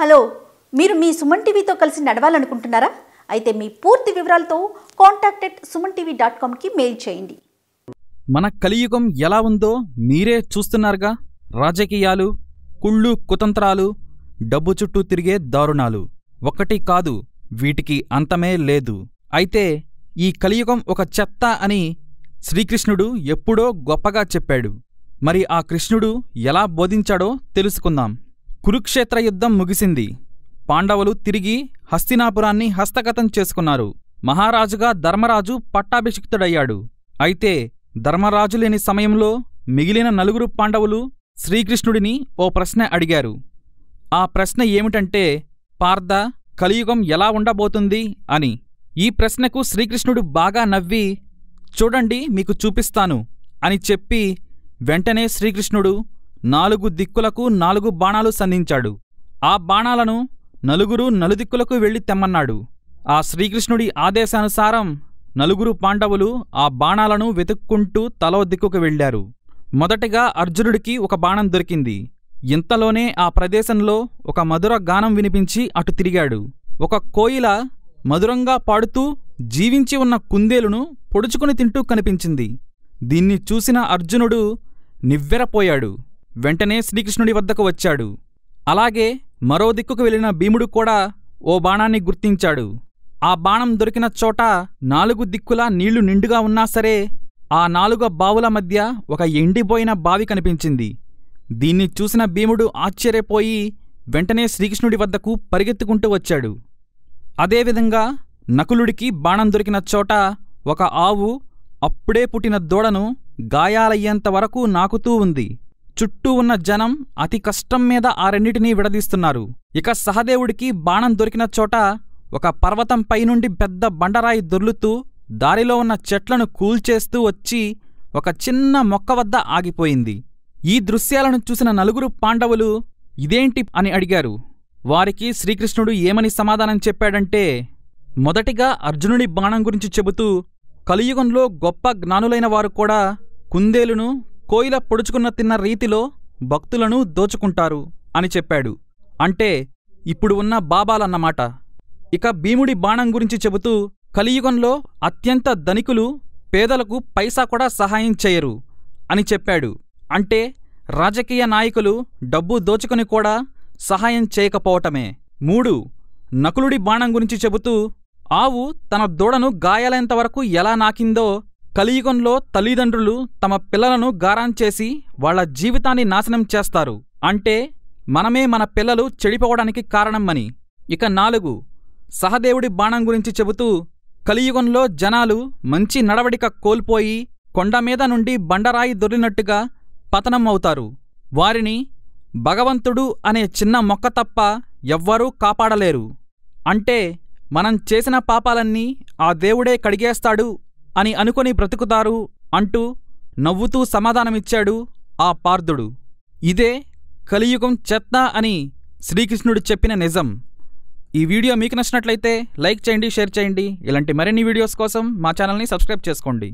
hello మీరు మీ సుమన్ టీవీతో కలిసి నడవాలనుకుంటున్నారా అయితే మీ పూర్తి వివరాలతో contact at Suman TV dot కామ్కి మెయిల్ చేయండి మన కలియుగం ఎలా ఉందో మీరే చూస్తున్నారుగా రాజకీయాలు కుళ్ళు కుతంత్రాలు డబ్బు చుట్టూ తిరిగే దారుణాలు ఒకటి కాదు వీటికి అంతమే లేదు అయితే ఈ కలియుగం ఒక చెత్త అని శ్రీకృష్ణుడు ఎప్పుడో గొప్పగా చెప్పాడు మరి ఆ కృష్ణుడు ఎలా బోధించాడో తెలుసుకుందాం కురుక్షేత్ర యుద్ధం ముగిసింది పాండవులు తిరిగి హస్తినాపురాన్ని హస్తగతం చేసుకున్నారు మహారాజుగా ధర్మరాజు పట్టాభిషిక్తుడయ్యాడు అయితే ధర్మరాజు లేని సమయంలో మిగిలిన నలుగురు పాండవులు శ్రీకృష్ణుడిని ఓ ప్రశ్న అడిగారు ఆ ప్రశ్న ఏమిటంటే పార్థ కలియుగం ఎలా ఉండబోతుంది అని ఈ ప్రశ్నకు శ్రీకృష్ణుడు బాగా నవ్వి చూడండి మీకు చూపిస్తాను అని చెప్పి వెంటనే శ్రీకృష్ణుడు నాలుగు దిక్కులకు నాలుగు బాణాలు సంధించాడు ఆ బాణాలను నలుగురు నలుదిక్కులకు వెళ్ళి తెమ్మన్నాడు ఆ శ్రీకృష్ణుడి ఆదేశానుసారం నలుగురు పాండవులు ఆ బాణాలను వెతుక్కుంటూ తలో దిక్కుకు వెళ్లారు మొదటిగా అర్జునుడికి ఒక బాణం దొరికింది ఇంతలోనే ఆ ప్రదేశంలో ఒక మధుర గానం వినిపించి అటు తిరిగాడు ఒక కోయిల మధురంగా పాడుతూ జీవించి ఉన్న కుందేలును పొడుచుకుని తింటూ కనిపించింది దీన్ని చూసిన అర్జునుడు నివ్వెరపోయాడు వెంటనే శ్రీకృష్ణుడి వద్దకు వచ్చాడు అలాగే మరో దిక్కుకు వెళ్లిన భీముడు కూడా ఓ బాణాన్ని గుర్తించాడు ఆ బాణం దొరికిన చోట నాలుగు దిక్కులా నీళ్లు నిండుగా ఉన్నా సరే ఆ నాలుగు బావుల మధ్య ఒక ఎండిపోయిన బావి కనిపించింది దీన్ని చూసిన భీముడు ఆశ్చర్యపోయి వెంటనే శ్రీకృష్ణుడి వద్దకు పరిగెత్తుకుంటూ వచ్చాడు అదేవిధంగా నకులుడికి బాణం దొరికిన చోట ఒక ఆవు అప్పుడే పుట్టిన దూడను గాయాలయ్యేంత వరకు నాకుతూ ఉంది చుట్టూ ఉన్న జనం అతి కష్టం మీద ఆ రెండింటినీ విడదీస్తున్నారు ఇక సహదేవుడికి బాణం దొరికిన చోట ఒక పర్వతం పైనుండి పెద్ద బండరాయి దొర్లుతూ దారిలో ఉన్న చెట్లను కూల్చేస్తూ వచ్చి ఒక చిన్న మొక్క వద్ద ఆగిపోయింది ఈ దృశ్యాలను చూసిన నలుగురు పాండవులు ఇదేంటి అని అడిగారు వారికి శ్రీకృష్ణుడు ఏమని సమాధానం చెప్పాడంటే మొదటిగా అర్జునుడి బాణం గురించి చెబుతూ కలియుగంలో గొప్ప జ్ఞానులైన వారు కూడా కుందేలును కోయిల పొడుచుకున్న తిన్న రీతిలో భక్తులను దోచుకుంటారు అని చెప్పాడు అంటే ఇప్పుడు ఉన్న బాబాలన్నమాట ఇక భీముడి బాణం గురించి చెబుతూ కలియుగంలో అత్యంత ధనికులు పేదలకు పైసా కూడా సహాయం చేయరు అని చెప్పాడు అంటే రాజకీయ నాయకులు డబ్బు దోచుకుని కూడా సహాయం చేయకపోవటమే మూడు నకులుడి బాణం గురించి చెబుతూ ఆవు తన దూడను గాయాలైనంతవరకు ఎలా నాకిందో కలియుగంలో తల్లిదండ్రులు తమ పిల్లలను గారాంచేసి చేసి వాళ్ల జీవితాన్ని నాశనం చేస్తారు అంటే మనమే మన పిల్లలు చెడిపోవడానికి కారణమని ఇక నాలుగు సహదేవుడి బాణం గురించి చెబుతూ కలియుగంలో జనాలు మంచి నడవడిక కోల్పోయి కొండమీద నుండి బండరాయి దొరినట్టుగా అవుతారు వారిని భగవంతుడు అనే చిన్న మొక్క తప్ప ఎవ్వరూ కాపాడలేరు అంటే మనం చేసిన పాపాలన్నీ ఆ దేవుడే కడిగేస్తాడు అని అనుకొని బ్రతుకుతారు అంటూ నవ్వుతూ సమాధానమిచ్చాడు ఆ పార్థుడు ఇదే కలియుగం చెత్త అని శ్రీకృష్ణుడు చెప్పిన నిజం ఈ వీడియో మీకు నచ్చినట్లయితే లైక్ చేయండి షేర్ చేయండి ఇలాంటి మరిన్ని వీడియోస్ కోసం మా ఛానల్ని సబ్స్క్రైబ్ చేసుకోండి